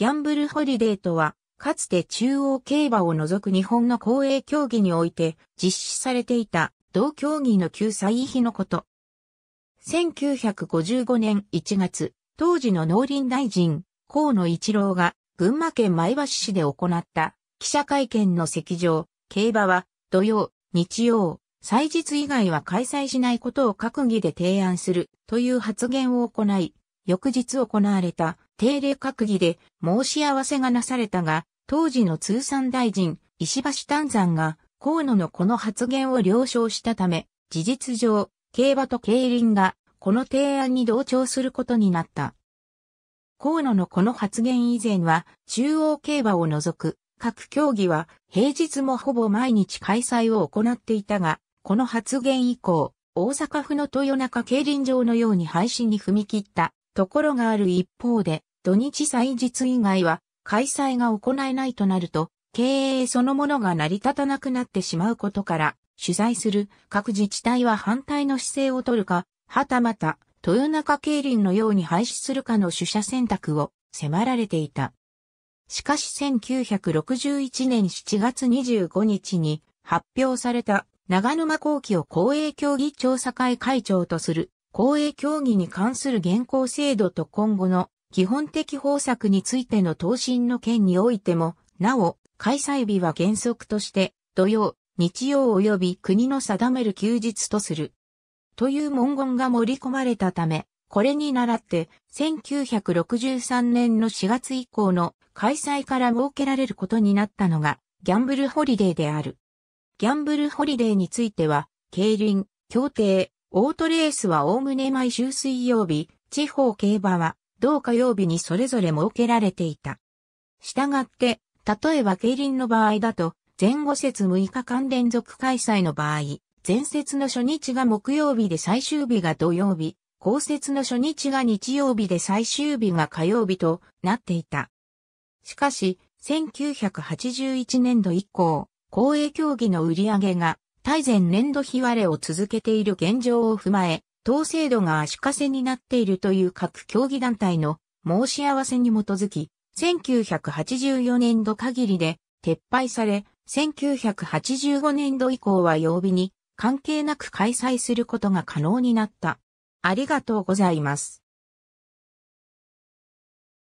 ギャンブルホリデーとは、かつて中央競馬を除く日本の公営競技において実施されていた同競技の救済費のこと。1955年1月、当時の農林大臣、河野一郎が群馬県前橋市で行った記者会見の席上、競馬は土曜、日曜、祭日以外は開催しないことを閣議で提案するという発言を行い、翌日行われた定例閣議で申し合わせがなされたが、当時の通産大臣、石橋丹山が、河野のこの発言を了承したため、事実上、競馬と競輪が、この提案に同調することになった。河野のこの発言以前は、中央競馬を除く、各競技は、平日もほぼ毎日開催を行っていたが、この発言以降、大阪府の豊中競輪場のように廃止に踏み切ったところがある一方で、土日祭日以外は開催が行えないとなると、経営そのものが成り立たなくなってしまうことから、取材する各自治体は反対の姿勢を取るか、はたまた、豊中競輪のように廃止するかの主者選択を迫られていた。しかし1961年7月25日に発表された長沼後期を公営競技調査会会長とする公営競技に関する現行制度と今後の基本的方策についての答申の件においても、なお、開催日は原則として、土曜、日曜及び国の定める休日とする。という文言が盛り込まれたため、これに倣って、1963年の4月以降の開催から設けられることになったのが、ギャンブルホリデーである。ギャンブルホリデーについては、競輪、競艇、オートレースはおおむね毎週水曜日、地方競馬は同火曜日にそれぞれ設けられていた。したがって、例えば競輪の場合だと、前後節6日間連続開催の場合、前節の初日が木曜日で最終日が土曜日、後節の初日が日曜日で最終日が火曜日となっていた。しかし、1981年度以降、公営競技の売り上げが、対前年度日割れを続けている現状を踏まえ、当制度が足かせになっているという各競技団体の申し合わせに基づき、1984年度限りで撤廃され、1985年度以降は曜日に関係なく開催することが可能になった。ありがとうございます。